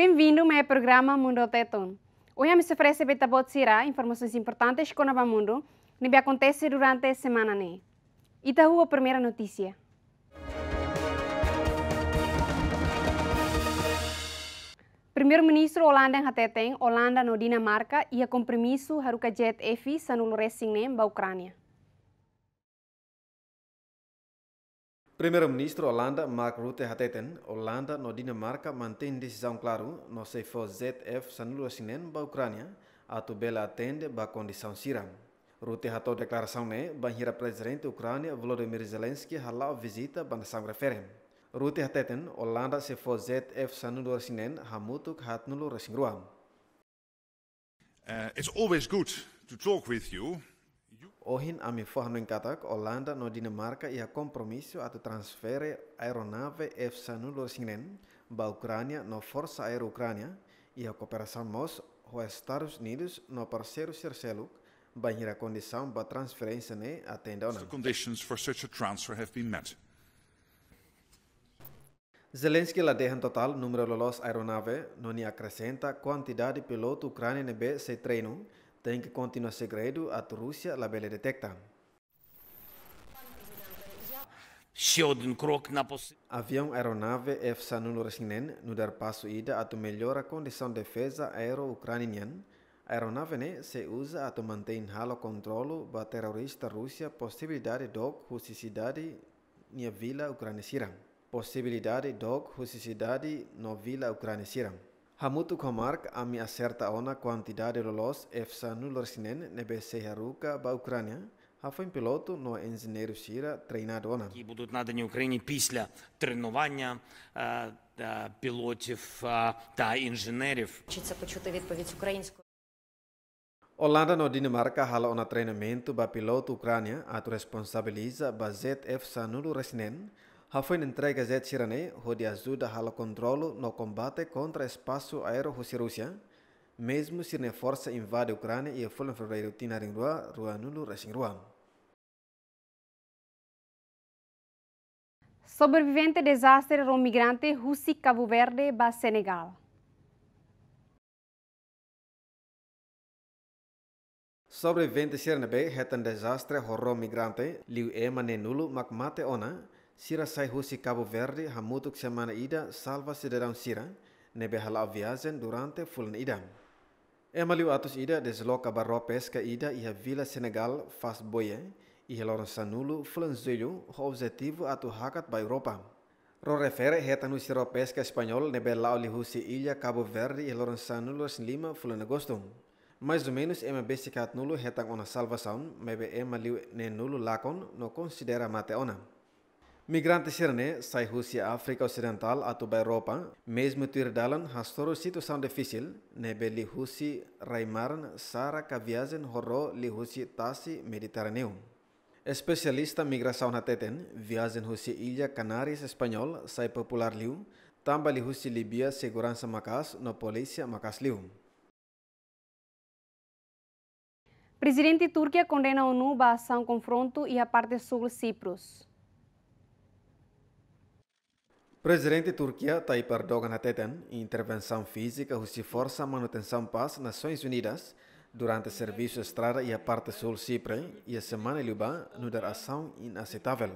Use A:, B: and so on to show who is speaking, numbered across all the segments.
A: Bem-vindo ao meu programa Mundo Teton. Hoje me oferece para você informações importantes que o mundo que acontece durante a semana. E está a primeira notícia. Primeiro-ministro Holanda em Hateten, Holanda no Dinamarca e iya kompromiso haruka jet efi Sanul racing nem ba Ukrania.
B: Primeiro-ministro Holanda Mark Rutte hateten, Holanda no Dinamarca mantém decisão claro no se for ZF sanulosinen ba Ucrânia, a tubela atende ba condição siram. Rutte hatou declaração né, banhira presidente Ucrânia Volodymyr Zelensky halau visita ba nação referem. Rutte hateten, Holanda se for ZF sanulosinen hamutuk hatnulu resingruam. Uh, it's always good to talk with you Ohin ami fahnung katak Holanda no Dinamarca ia compromisso atu transfere aeronave f para ba Ucrânia no Força Aérea Ucrânia e a cooperação MOS os Estados Unidos no parceiro Cerceluk ba hira condição ba transferência ne atenda ona. The conditions for such a transfer have been met. Zelensky la dejan total número de los aeronave no ni acrescenta quantidade de piloto ucraniano be se treino tem que continuar segredo até Rússia a bela detecta. Avião aeronave F-119 no dar passo ida a a condição de defesa aero-ucraniana. Aeronave né se usa a manter halo controle ba terrorista Rússia possibilidade de rusticidade na vila ucraniana. Possibilidade de rusticidade na vila ucraniana. Hamutu comarc ami a certa ona quantidade rolos efsa nulor sinen nebe seharuka ba Ucrânia, Афен пілоту, но інженеру Сіра тренадона. Які будуть надані Україні після тренування пілотів та інженерів.
A: Хочеться почути відповідь українською.
B: Holanda no Dinamarca hala una treinamento ba piloto Ucrânia atu responsabiliza ba ZF Sanulu resinen. Rafael entrega Zé Tirane, onde ajuda ao controle no combate contra espaço aéreo Rússia, mesmo se a força invade a Ucrânia e foi em fevereiro tinarin rua, rua nulo racing rua.
A: Sobrevivente desastre um migrante russo Cabo Verde para Senegal.
B: Sobrevivente Sirnebe, é um desastre horror migrante, liu ema nenulo makmate ona, Sira sai husi Cabo Verde hamutuk semana ida salva sederang sira nebe halau viazen durante fulan ida. Emaliu atus ida desloca barro pesca ida iha Vila Senegal faz boye iha loran sanulu fulan zulu, ho objetivo atu hakat ba Europa. Ro refere retanu siro pesca espanhol nebe lau lihusi ilha Cabo Verde iha loran sanulu lima fulan agosto. Mais ou menos ema besikat nulo retang ona salvação mebe ema liu ne nulo lakon no considera mate ona. Migrantes sirene sai Rússia África Ocidental atuba Europa, mesmo tir dalan hastoro situação difícil, nebe li Rússi raimaran sara kaviazen horro li Rússi Mediterrâneo. Especialista migração na teten, viazen Rússia ilha Canárias espanhol sai popular liu, tamba li Libia segurança Macas no polícia Macas liu.
A: Presidente Turquia condena a ONU a ação confronto e a parte sul Cipros.
B: Presidente Turquia Tayyip Erdogan Ateten, em intervenção física, se força a manutenção paz Nações Unidas durante o serviço estrada e a parte sul Cipre e a semana Liban no dar ação inaceitável.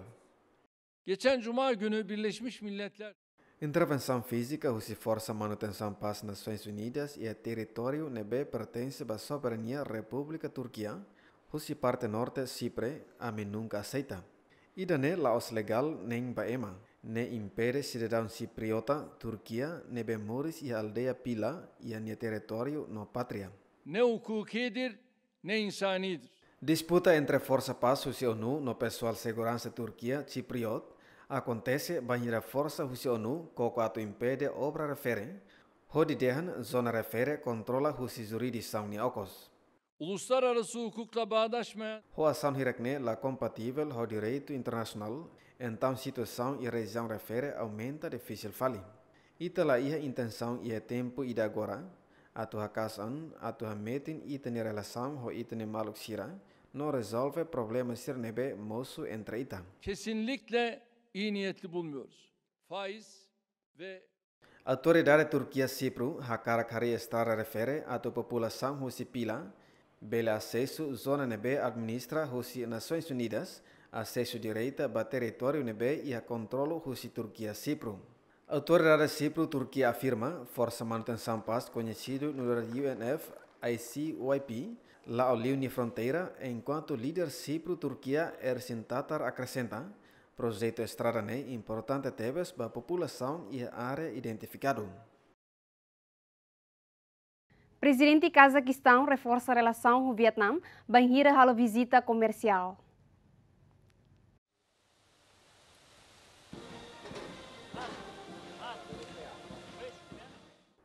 B: Intervenção física se força a manutenção paz Nações Unidas e a território nebe pertence à soberania República Turquia, se parte norte Cipre, a mim nunca aceita. E dane Laos legal nem Baema. Ne de Sideraun Cipriota, Turquia, bemoris y aldea Pila y en el territorio no patria. kedir ne insanidir. Disputa entre Forsa Paz si ONU no pessoal segurança Turquia, Cipriot, acontece banheira Força Rússia ONU, atu impede obra refere, dehan zona refere kontrola Rússia juridição ni okos.
A: Uluslararası hukukla bağdaşmayan...
B: Hoa sanhirekne la compatível ho internasional. internacional Então, situação e região refere aumenta difícil falir. Itulah ia intenção e tempo e da agora, a tua casa, a tua metin e tene relação ho itene maluk sira, não resolve problema nebe mosu entre ita.
A: Kesinlikle iyi niyetli bulmuyoruz. Faiz ve
B: a Autoridade Turquia Cipro, Hakara Kari Estara refere à tua população pila, Bela Acesso, Zona NB administra Russi Nações Unidas, acesso direita ba território nebe e a controlo Rússia Turquia Cipro. Autoridade Cipro Turquia afirma Força Manutenção Paz conhecido no UNF ICYP lá ao linha fronteira enquanto líder Cipro Turquia Ersin Tatar acrescenta projeto estrada né importante teves para a população e a área identificado.
A: Presidente Cazaquistão reforça a relação com o Vietnã, banheira a visita comercial.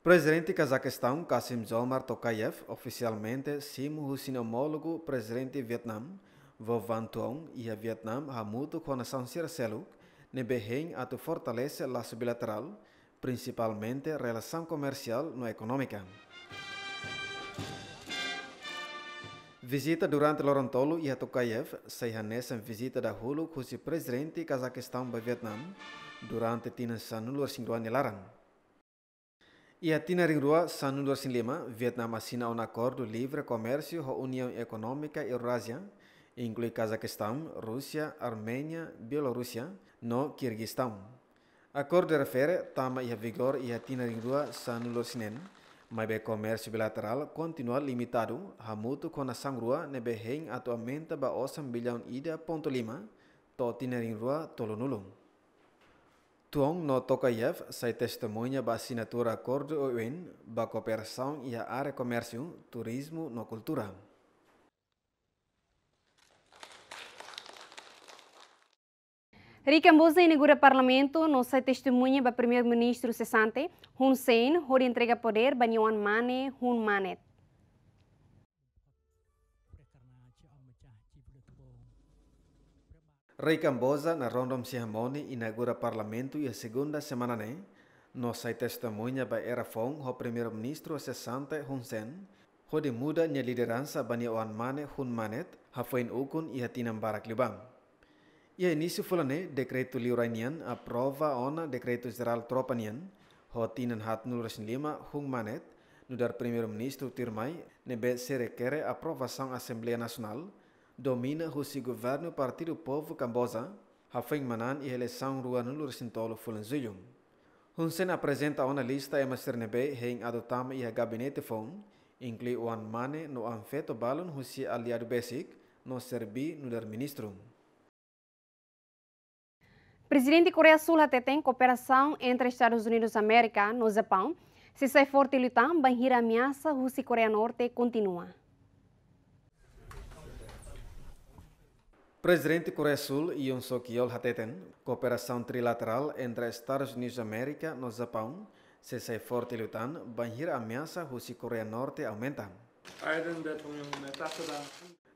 B: Presidente Kazajistán, Kassim Zomar Tokayev, oficialmente es el homólogo presidente Vietnam, Van Tuong e a Vietnam ha mudo conexão Seluk, Nebehem a tu fortalece la bilateral, principalmente relación comercial no económica. Visita durante Lorontolo y a Tokayev, se en visita da Hulu com presidente Kazajistán, para Vietnam, durante Tina Sanulor Laran. E a Tinaringrua, sano Lima, Vietnã assina um acordo livre comércio com a União Econômica Eurásia, inclui Cazaquistão, Rússia, Armênia, Bielorrússia, no Kirguistão. Acordo refere tama e vigor e a Tinaringrua, sano 2005, mas o comércio bilateral continua limitado, hamuto com a Sangrua nebe heng ba 8 bilhão ida ponto lima, to Tinaringrua nulo Tuong no Tokayev sai testemunha ba assinatura Acordo UN ba cooperação e a área comércio, turismo no cultura.
A: Ricambuza inaugura parlamento no sai testemunha ba primeiro-ministro cessante Hun Sen, hori entrega poder ba Mane Hun Manet.
B: Re Kambosa na rondom Sirremoe egura Parlamentu i e a segundamana ne, nos sai test monha baèra fogng ho premierministru a 60 e1, ho deuda nga liderança bani an mane hun manet ha foi en aukon elatin bararack Lebang. Iá e iniufol ne dertu Liuraian a provava ona decrétus general Tropanien Hotina hat 2005 manet, lo dar primèr Ministru Turrmai ne bèt sereère aprovason Asema nacional. domina seu governo Partido Povo Camboja, hafeng manan e eleição rua no sintolo fulanzuyum. Hun Sen apresenta uma lista e Mr. Nebe adotam e gabinete fon, inclui o Anmane no anfeto balon rusi aliado basic, no serbi no dar ministrum.
A: Presidente Coreia Sul até tem cooperação entre Estados Unidos da América no Japão. Se sai forte lutando, banhir ameaça, Rússia e Coreia Norte continua.
B: Presidente Coreia Sul Yoon Suk Yeol Hateten, cooperação trilateral entre Estados Unidos da América no Japão, se sai forte e lutan, banhir ameaça Rússia e Coreia Norte aumenta.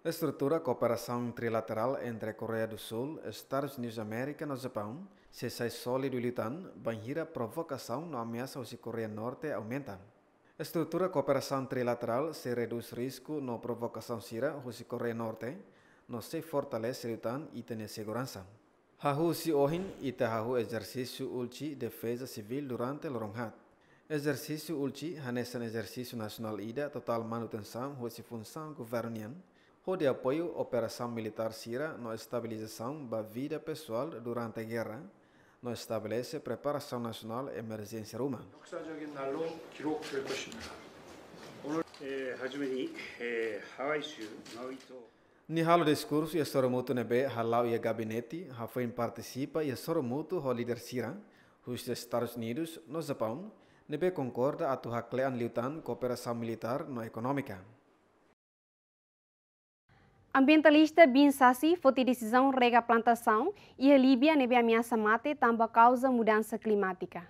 B: A estrutura cooperação trilateral entre Coreia do Sul, Estados Unidos da América no Japão, se sai sólido e lutan, banhir a provocação na ameaça Rússia e Coreia Norte aumenta. A estrutura cooperação trilateral se reduz risco na provocação Sira, Rússia e Coreia Norte, nos se fortalece tan e tem segurança. Hahu si ohin e hahu exercício ulti defesa civil durante loronhat. Exercício ulti hanesan exercício nacional ida total manutenção ou função governian, ou de apoio operação militar sira na estabilização da vida pessoal durante a guerra, no estabelece preparação nacional emergência ruma. Nihalo discurso e ia soromutu nebe halau ia gabinete, rafain participa e ia soromutu ho líder Sira, dos Estados Unidos, no Japão, nebe concorda atu haklean liutan cooperação militar no econômica.
A: Ambientalista Bin Sassi foi decisão rega plantação e a Líbia nebe ameaça mate tamba causa mudança climática.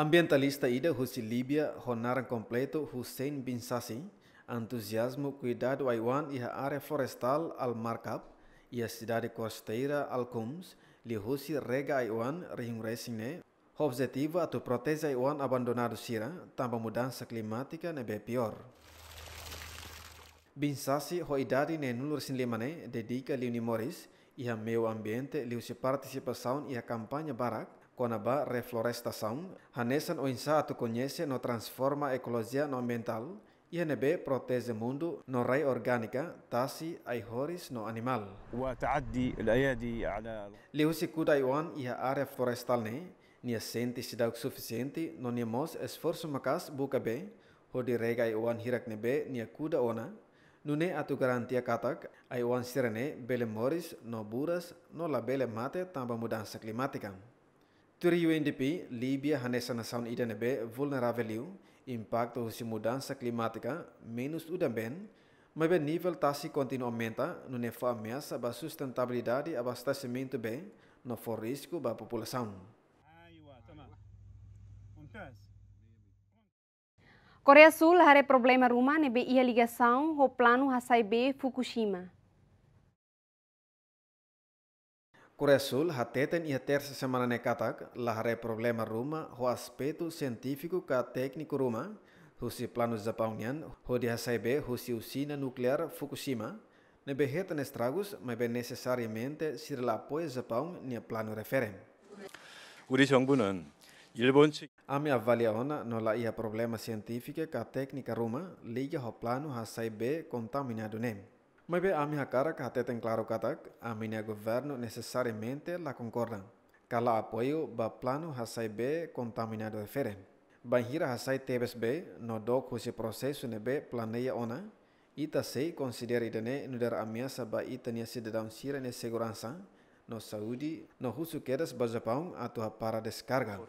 B: Ambientalista ida husi Libya honaran completo Hussein Bin Sasi entusiasmo cuidado Aiwan e a forestal al Markab ia e a cidade costeira al kums li husi rega Aiwan reingresine, objetivo atu tu protege Aiwan abandonado Sira, tamba mudança ne nebe pior. Bin Sasi ho idadi ne nulur sin limane dedika li unimoris e a meio ambiente husi participação e a campanha Barak, Conaba reflorestação, hanesan o insato conhece no transforma ecologia no ambiental, INB e protege mundo no rei orgânica, tasi horis no animal. وتعدي kuda iwan iha área florestal ne, nia sente sidauk suficiente no nia mos esforso makas buka be, hodi rega iwan hirak nebe nia kuda ona, Nune atu garantia katak, aiwan sirene bele moris no buras no bele mate tamba mudansa climática. Turi UNDP, Líbia Hanessa Nação Idanebe Vulnerável Impacto de Mudança Climática Menos também, mas o nível taxa continua aumenta no nefo ameaça para sustentabilidade e abastecimento bem, no for risco para a população.
A: Coreia Sul há problema rumah nebe a ligação o plano Hasaibe Fukushima.
B: Curesul hateten ia terça semana nekatak lahare problema ruma ho aspecto científico ka técnico ruma husi plano zapaunian, ho dia saibe husi usina nuclear Fukushima ne berreta estragos mas bem necessariamente se apoia Japão ne plano referen. 우리 정부는 일본측 Ami avaliona no la ia problema científica ka técnica ruma liga ho plano ha saibe contaminado nem. Mas bem, a minha cara que até tem claro que a minha governo necessariamente la concorda. Kala apoio ba plano hasai be contaminado de fere. Banhira hasai tebes be no do kusi processo ne be planeia ona. Ita sei considera idane nudar ameaça ba ita nia cidadão sira ne segurança no Saudi no 후수께서 바자파웅 아토하 파라 데스카르가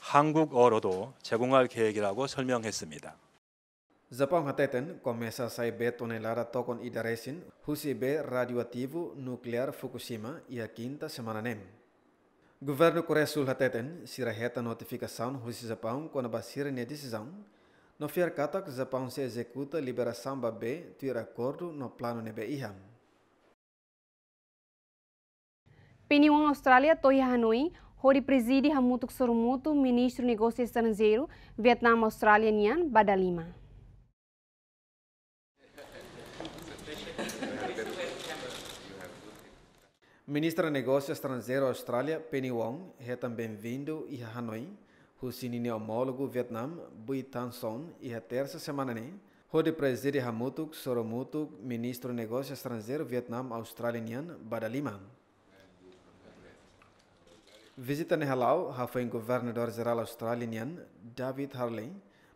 A: 한국어로도 제공할 계획이라고 설명했습니다.
B: Zapang hateten começa a sair tonelada tocon idaresin, darecin husi be radioativo nuclear Fukushima e a quinta semana nem. Governo Coreia Sul hateten a notificação husi Japão quando a ne decisão no fiarcatak Zapang se executa liberação babe tuir acordo no plano nebe iham.
A: Piniwang Austrália tohi Hanoi hori presidi hamutuk sormutu ministro negócio estrangeiro Vietnam Australia nian
B: badalima. Ministra de Negócios Estrangeiros da Austrália, Penny Wong, é também vindo e a Hanoi, o sinine homólogo Vietnã, Bui Tan Son, e a terça semana né, presidente Preside Hamutuk Soromutuk, Ministro de Negócios Estrangeiros Vietnã Australian, Badalima. Visita Nehalau, o Governador-Geral Australian, David Harley,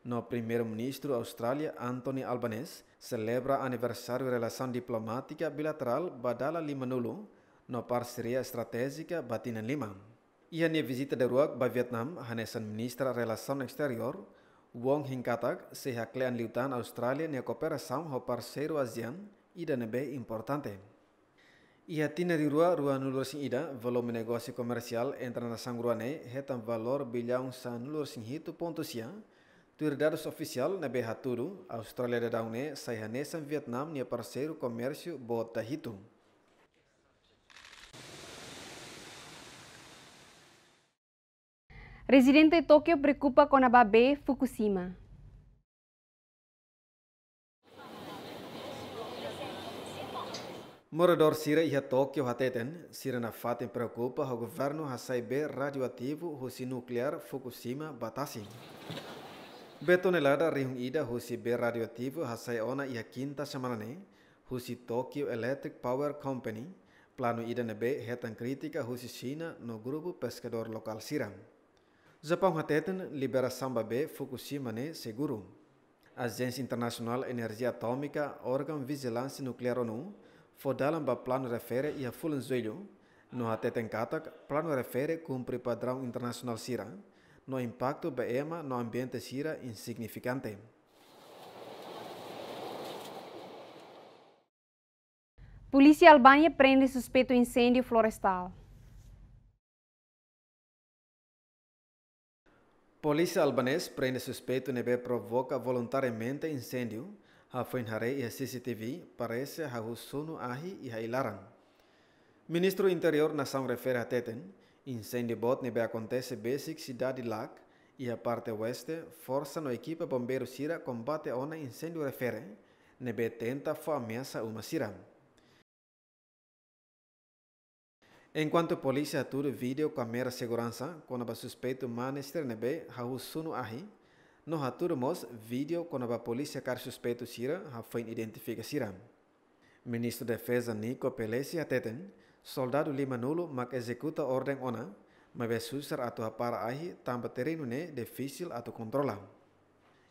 B: no primeiro-ministro Austrália Anthony Albanese celebra aniversário de relação diplomática bilateral Badala Limanulu, no parceria estratégica Batina Lima. Ia a visita de Ruak Vietnam, hanesan ministra Relação Exterior, Wong Hingkatak se haclean liutan Austrália na cooperação ao parceiro ASEAN ida da nebe importante. Ia tina di rua, rua nulur sing ida, volume negosi komersial entre na sangruane, hetan valor bilhão san nulur sing hitu ponto sia, Tur dados ofisial na Behaturu, Australia da Daune, Saihanesan Vietnam, nia parceiro comércio Bota Hitung.
A: Residente de Tóquio preocupa com a Babé Fukushima.
B: Morador Sira e Tóquio Hateten, Sira na Fatem preocupa o governo a saber radioativo Rossi nuclear Fukushima Batasi. Betonelada ida husi B radioativo a ona e a quinta semana, Tokyo Electric Power Company, plano ida nebe retan crítica husi China no grupo pescador local Sira. Japão hateten liberação babé Fukushima né seguro. Agência Internacional Energia Atômica, órgão vigilância nuclear ONU, fodalam ba plano refere e a fulan zoelho. No hateten katak, plano refere cumpre padrão internacional sira. No impacto ba ema no ambiente sira insignificante.
A: Polícia Albânia prende suspeito incêndio florestal.
B: Polícia albanês prende suspeito nebe provoca voluntariamente incêndio. A Fuenhare e a CCTV parece a Husunu Ahi e a Hailaran. Ministro Interior Nação refere a Teten. Incêndio bot nebe acontece basic cidade Lac e a parte oeste força no equipe bombeiro Sira combate ona incêndio refere. Nebe tenta foi ameaça uma Sira. Enquanto a polícia video vídeo câmera segurança quando a suspeito Manester Nebe Hausuno Ahi, no aturamos vídeo quando a polícia car suspeito Sira foi identifica Sira. Ministro da de Defesa Nico Pelesi ateten, soldado Lima Nulo mak executa ordem ona, ma be susar atau para ahi tanpa terreno ne difícil atau kontrolam.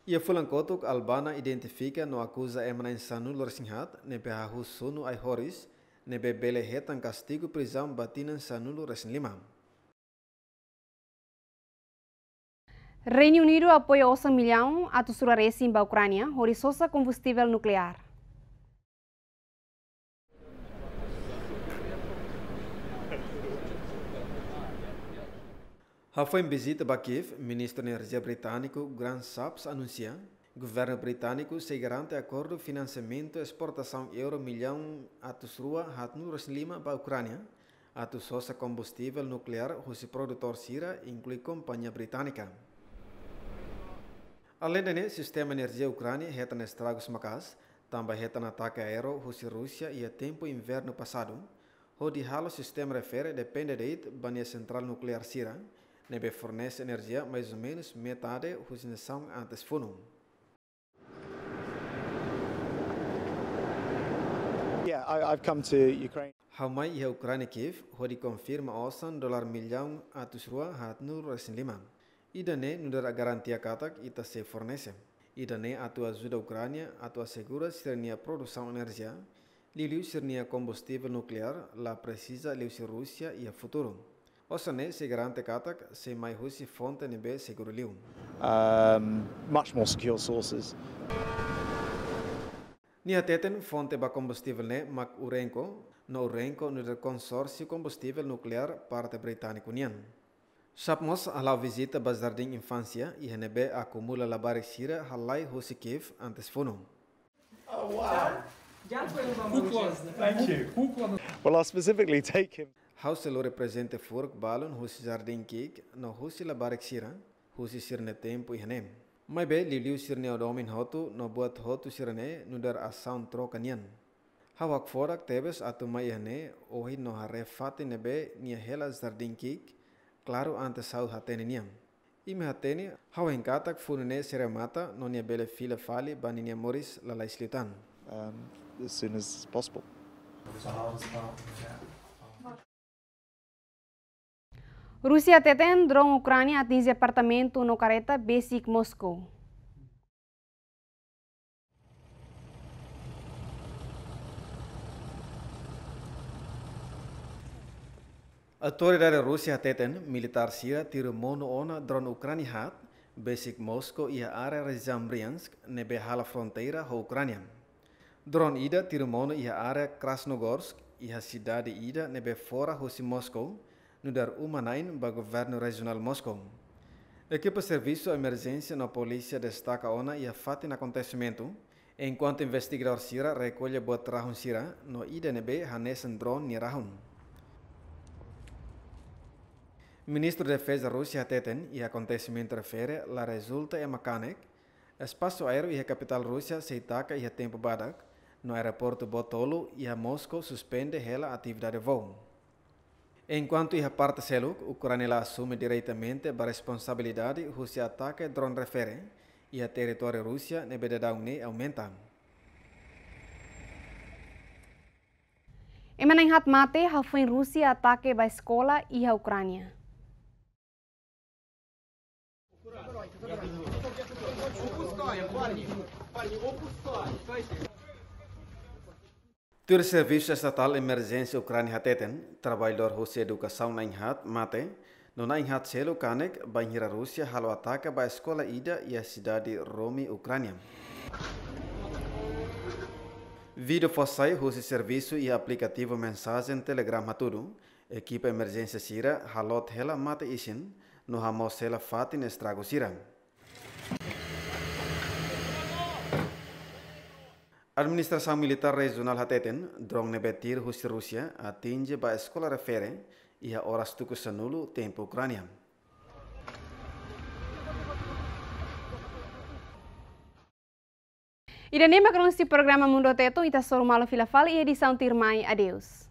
B: Ia fulan kotuk Albana identifica no acusa emana insanu lor singhat nebe ha sunu ai horis, nebebelehetan castigo e prisão batinan sanulo reslimam.
A: Reino Unido apoia 8 milhão a sura resim ba Ucrânia, horisosa combustível nuclear.
B: Rafa em visita a Kiev, ministro da Energia britânico Grant Sapps anuncia Governo britânico se garante acordo financiamento exportação euro milhão a rua Hatnurus Lima para a Ucrânia. a sosa combustível nuclear cujo produtor Sira inclui companhia britânica. Além o sistema energia Ucrânia reta estragos macas, também reta ataque aéreo cujo Rússia e a tempo inverno passado. o halo sistema refere depende de bania central nuclear Sira, nebe fornece energia mais ou menos metade cujo nação antes fundo. I've come to Ukraine. حومي هي أوكراني كيف هوري كونفيرما أوسان دولار مليون أتسروا هات نور لima. Idane nudara garantia katak ita se fornece. Idane atu ajuda Ucrânia atu assegura sirnia produção energia, liliu sirnia combustível nuclear la precisa liu Rússia e a futuro. Osane se katak se mai husi um, much more secure sources. Nihateten fonte ba combustível ne mak urenko, no urenko no del consórcio combustível nuclear parte britânico nian. Sapmos ala visita ba jardim infância e henebe acumula la barixira halai hosikiv antes funum.
A: Oh wow. Thank
B: you. Well, I'll specifically take him. House lo represente furk balon hosi jardim kik no hosi la barixira, hosi sirne tempo e henem. Mai be liu sirne o domin hotu no buat hotu sirne nudar asaun sound tro kanian. Hawak forak tebes atu mai hane ohi no hare fati nebe nia hela zardin kik ante sau hateni niam. Ime hatene hau henkatak funene sere mata no nia bele file fali bani nia moris lalai slitan. Um, as soon as possible.
A: So Rusia teten drone Ucrânia atinge apartamento no careta Basic Moscou.
B: dari Rusia teten militar Síria tiru mono ona drone Ucrânia hat Basic Moscow e area área nebe hala fronteira ho Ucrânia. Drone ida tiru mono e area Krasnogorsk e a ida nebe fora ho Moscow. no dar uma nine para o governo regional Moscou. A equipa de serviço de emergência na polícia destaca ona e a fato no acontecimento, enquanto o investigador Sira recolhe boa trahun Sira no IDNB Hanesen drone Nirahun. Ministro de Defesa Rússia Teten e acontecimento refere la resulta e Makanek, espaço aéreo e a capital Rússia se ataca e a tempo badak, no aeroporto Botolo e a Moscou suspende a atividade de voo. Enquanto a parte CELUC, a Ucrânia assume diretamente a responsabilidade Rússia ataque drone refere e a território Rússia nebedadaune aumenta.
A: Emanang hat mate hafuin Rússia ataque ba escola e a Ucrânia.
B: Опускаем, парни! Парни, опускаем! Tour Serviço Estatal Emergência Ucrânia teten trabalhador russo Educação na Inhat, Mate, Nona Inhat Selo Kanek, Banheira Rússia, Halo Ataca, Ba Escola Ida e a cidade Rome, Ucrânia. Vídeo Fossai, russo Serviço e aplicativo Mensagem Telegram Haturu, equipe Emergência Sira, Halot Hela Mate Isin, no Hamos Hela Fatin Estrago Sira. Administração Militar Regional Hateten, drong nebetir husi Rússia, atinge ba escola refere e a horas tuku sanulu tempo Ucrânia.
A: Ida nema kronsi programa Mundo Teto ita sorumalo filafal ia disantir mai adeus.